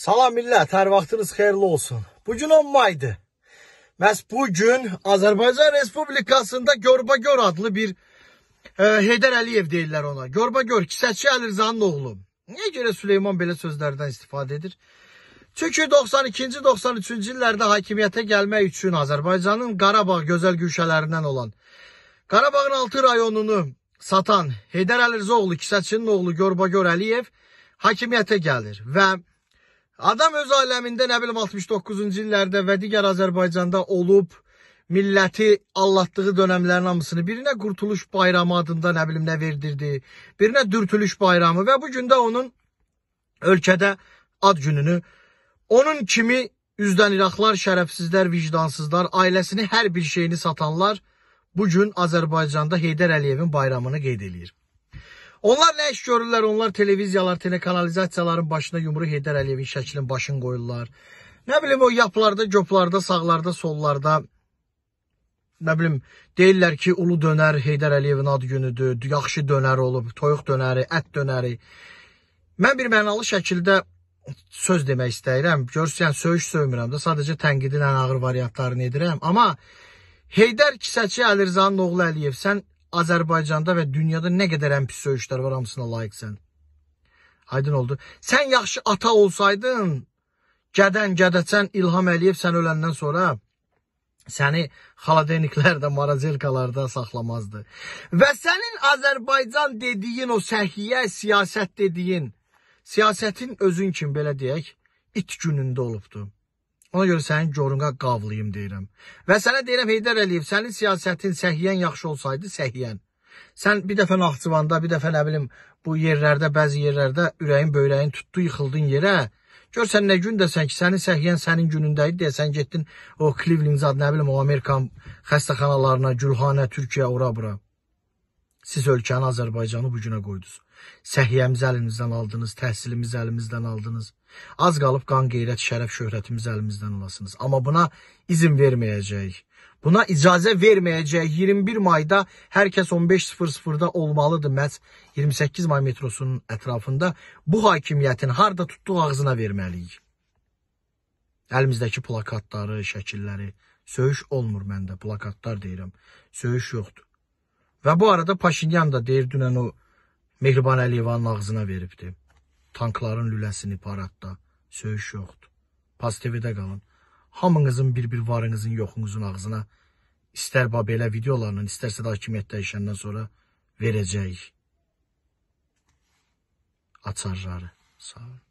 Salam millət, hər vaxtınız xeyirli olsun. Bugün 10 maydır. Məhz bugün Azərbaycan Respublikasında Görbagör adlı bir e, Heydər Əliyev deyirlər ona. Görbagör, kisəçi Əlirzanın oğlu. Niyə görə Süleyman belə sözlərdən istifadə edir? Çünki 92-ci, 93-cü illərdə hakimiyyətə gəlmək üçün Azərbaycanın Qarabağ gözəl güşələrindən olan Qarabağın 6 rayonunu satan Heydər Əlirzoğlu, kisəçinin oğlu Görbagör Əliyev hakimiyyətə gəlir və Adam öz aləmində nə bilim 69-cu illərdə və digər Azərbaycanda olub milləti allatdığı dönəmlərin hamısını birinə Qurtuluş Bayramı adında nə bilim nə verdirdi, birinə Dürtülüş Bayramı və bu gün də onun ölkədə ad gününü onun kimi üzdən iraqlar, şərəfsizlər, vicdansızlar, ailəsini hər bir şeyini satanlar bu gün Azərbaycanda Heydər Əliyevin bayramını qeyd eləyir. Onlar nə iş görürlər? Onlar televiziyalar, telekanalizasiyaların başına yumruq edər Əliyevin şəklin başını qoyurlar. Nə bilim o yaplarda, göplarda, sağlarda, sollarda nə bilim deyirlər ki, ulu dönər Heydər Əliyevin ad günüdür, yaxşı dönər olub, toyuq dönəri, ət dönəri. Mən bir mənalı şəkildə söz demək istəyirəm. Görürsən, söyüş söymirəm də, sadəcə tənqidin ən ağır variantlarını edirəm. Amma Heydər kisəçi Əlirzanin oğlu Əliyev, sən Azərbaycanda və dünyada nə qədər ən pis söyüşlər var hamısına layiqsən. Aydın oldu. Sən yaxşı ata olsaydın, gədən gədəçən İlham Əliyev sən öləndən sonra səni xaladeniklərdə, marazelkalarda saxlamazdı. Və sənin Azərbaycan dediyin o səhiyyə, siyasət dediyin, siyasətin özün kim belə deyək, it günündə olubdu. Ona görə sənin görünə qavlayım deyirəm. Və sənə deyirəm Heydər Əliyev, sənin siyasətin səhiyyən yaxşı olsaydı, səhiyyən. Sən bir dəfə Naxçıvanda, bir dəfə nə bilim bu yerlərdə, bəzi yerlərdə ürəyin böyrəyin tutdu, yıxıldın yerə. Görsən nə gün desən ki, sənin səhiyyən sənin günündə idi desən getdin o Cleveland-zad nə bilim o Amerikan xəstəxanalarına, Gülxana, Türkiyə, ora bura. Siz ölkəni Azərbaycanı bu günə qoydunuz. Səhiyyəmizi əlimizdən aldınız, təhsilimizi əlimizdən aldınız. Az qalıb qan, qeyrət, şərəf, şöhrətimiz əlimizdən alasınız. Amma buna izin verməyəcəyik. Buna icazə verməyəcək 21 mayda hər kəs 15.00-da olmalıdır məhz 28 may metrosunun ətrafında bu hakimiyyətin harda tutduğu ağzına verməliyik. Əlimizdəki plakatları, şəkilləri, söyüş olmur məndə, plakatlar deyirəm, söyüş yoxdur. Və bu arada Paşinyan da deyir, dünən o Mehriban Əliyevanın ağzına veribdir. Tankların lüləsini paradda. Söyüş yoxdur. Pozitividə qalın. Hamınızın bir-bir varınızın, yoxunuzun ağzına istər belə videolarla, istərsə də hakimiyyət dəyişəndən sonra verəcəyik. Açarları. Sağ olun.